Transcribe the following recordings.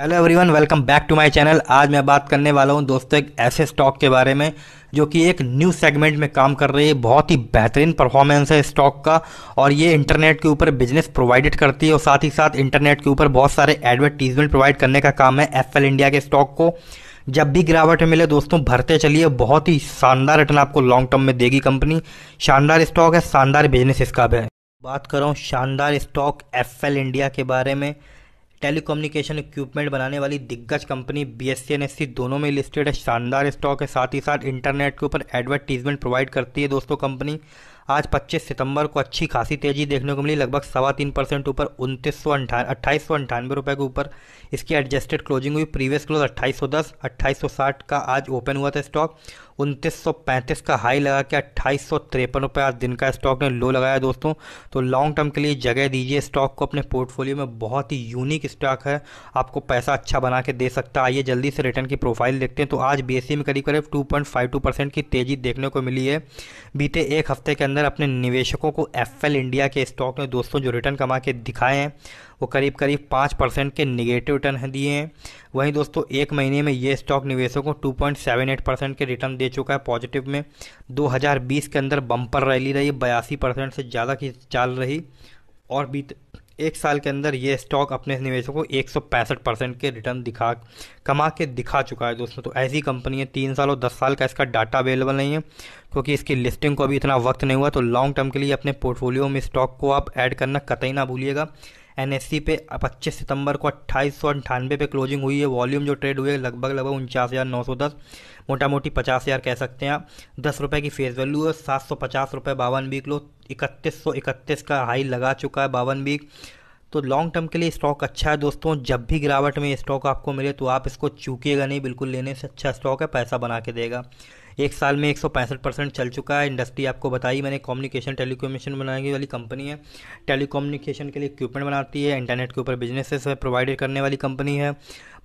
hello everyone welcome back to my channel आज मैं बात करने वाला हूं दोस्तों एक ऐसे स्टॉक के बारे में जो कि एक न्यू सेगमेंट में काम कर रही है बहुत ही बेहतरीन परफॉर्मेंस है स्टॉक का और ये इंटरनेट के ऊपर बिजनेस प्रोवाइडेड करती है और साथ ही साथ इंटरनेट के ऊपर बहुत सारे एडवर्टीजमेंट प्रोवाइड करने का काम है एफ इंडिया के स्टॉक को जब भी गिरावट मिले दोस्तों भरते चलिए बहुत ही शानदार रिटर्न आपको लॉन्ग टर्म में देगी कंपनी शानदार स्टॉक है शानदार बिजनेस इसका है बात करूँ शानदार स्टॉक एफ इंडिया के बारे में टेलीकम्युनिकेशन इक्विपमेंट बनाने वाली दिग्गज कंपनी बी एस सी दोनों में लिस्टेड है शानदार स्टॉक है साथ ही साथ इंटरनेट के ऊपर एडवर्टीजमेंट प्रोवाइड करती है दोस्तों कंपनी आज 25 सितंबर को अच्छी खासी तेजी देखने को मिली लगभग सवा तीन परसेंट ऊपर उनतीस सौ अंठान अट्ठाईस सौ अंठानवे रुपये के ऊपर इसकी एडजस्टेड क्लोजिंग हुई प्रीवियस क्लोज अट्ठाईस सौ दस अट्ठाईस सौ साठ का आज ओपन हुआ था स्टॉक उनतीस सौ पैंतीस का हाई लगा के अट्ठाईस सौ तिरपन रुपये आज दिन का स्टॉक ने लो लगाया दोस्तों तो लॉन्ग टर्म के लिए जगह दीजिए स्टॉक को अपने पोर्टफोलियो में बहुत ही यूनिक स्टॉक है आपको पैसा अच्छा बना के दे सकता है आइए जल्दी से रिटर्न की प्रोफाइल देखते हैं तो आज बी e में करीब करीब टू की तेज़ी देखने को मिली है बीते एक हफ्ते के अंदर अंदर अपने निवेशकों को एफ इंडिया के स्टॉक ने दोस्तों जो रिटर्न कमा के दिखाए हैं वो करीब करीब पाँच परसेंट के निगेटिव रिटर्न दिए हैं वहीं दोस्तों एक महीने में ये स्टॉक निवेशकों को 2.78 परसेंट के रिटर्न दे चुका है पॉजिटिव में 2020 के अंदर बम्पर रैली रही बयासी परसेंट से ज़्यादा की चाल रही और बीत एक साल के अंदर ये स्टॉक अपने निवेशों को एक परसेंट के रिटर्न दिखा कमा के दिखा चुका है दोस्तों तो ऐसी कंपनी है तीन साल और दस साल का इसका डाटा अवेलेबल नहीं है क्योंकि इसकी लिस्टिंग को अभी इतना वक्त नहीं हुआ तो लॉन्ग टर्म के लिए अपने पोर्टफोलियो में स्टॉक को आप ऐड करना कतई ना भूलिएगा एन e पे पच्चीस सितंबर को अट्ठाईस सौ अंठानवे पे क्लोजिंग हुई है वॉल्यूम जो ट्रेड हुए लगभग लगभग उनचास हज़ार नौ सौ दस मोटा मोटी पचास हज़ार कह सकते हैं आप दस रुपये की फेस वैल्यू है सात सौ पचास रुपये बावन वीक लो इकतीस सौ इकतीस का हाई लगा चुका है बावन वीक तो लॉन्ग टर्म के लिए स्टॉक अच्छा है दोस्तों जब भी गिरावट में स्टॉक आपको मिले तो आप इसको चूकेगा नहीं बिल्कुल लेने से अच्छा स्टॉक है पैसा बना के देगा एक साल में एक परसेंट चल चुका है इंडस्ट्री आपको बताई मैंने कम्युनिकेशन टेलीकोमेशन बनाने वाली कंपनी है टेलीकोम्युनिकेशन के लिए इक्विपमेंट बनाती है इंटरनेट के ऊपर बिजनेसेस प्रोवाइड करने वाली कंपनी है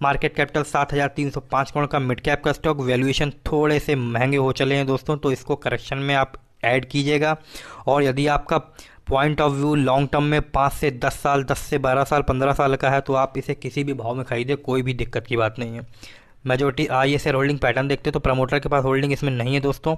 मार्केट कैपिटल सात हज़ार तीन सौ पाँच करोड़ का मिड कैप का स्टॉक वैल्यूएशन थोड़े से महंगे हो चले हैं दोस्तों तो इसको करेक्शन में आप ऐड कीजिएगा और यदि आपका point of view long term में पाँच से दस साल दस से बारह साल पंद्रह साल का है तो आप इसे किसी भी भाव में खरीदें कोई भी दिक्कत की बात नहीं है majority I S holding pattern देखते हैं तो प्रमोटर के पास होल्डिंग इसमें नहीं है दोस्तों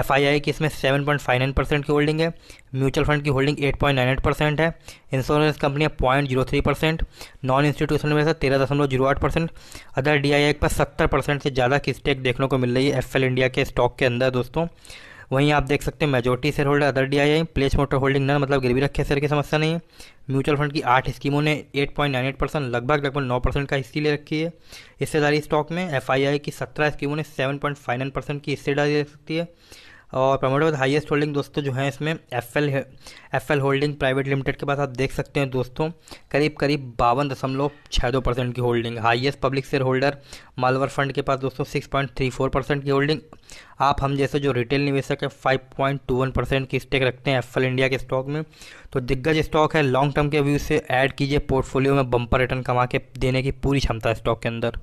एफ आई आई की इसमें seven point five nine percent की होल्डिंग है म्यूचुअल फंड की holding eight point nine eight percent है इंश्योरेंस कंपनियाँ point zero three percent non institutional में तेरह दशमलव जीरो आठ percent other D I I पर सत्तर परसेंट से ज़्यादा की स्टेक देखने को मिल रही है एफ एल इंडिया के स्टॉक के अंदर दोस्तों वहीं आप देख सकते हैं majority shareholder other D I I place motor holding none मतलब गिरवी रखे शेयर की समस्या नहीं है म्यूचुअल फंड की आठ स्कीमों ने 8.98 परसेंट लगभग लगभग 9 परसेंट का हिस्सी ले रखी है हिस्सेदारी स्टॉक में एफ आई आई की सत्रह स्कीमों ने सेवन परसेंट की हिस्सेदारी रख सकती है और प्रमोटर के हाईएस्ट होल्डिंग दोस्तों जो है इसमें F L F L holding private limited के पास आप देख सकते हैं दोस्तों करीब करीब बावन दशमलव छः दो परसेंट की holding highest public shareholder मालवर फंड के पास दोस्तों six point three four percent की होल्डिंग आप हम जैसे जो रिटेल निवेशक है five point two one percent की स्टेक रखते हैं एफ एल इंडिया के स्टॉक में तो दिग्गज स्टॉक है लॉन्ग टर्म के व्यू से ऐड कीजिए पोर्टफोलियो में बम्पर रिटर्न कमा के देने की पूरी क्षमता है स्टॉक के अंदर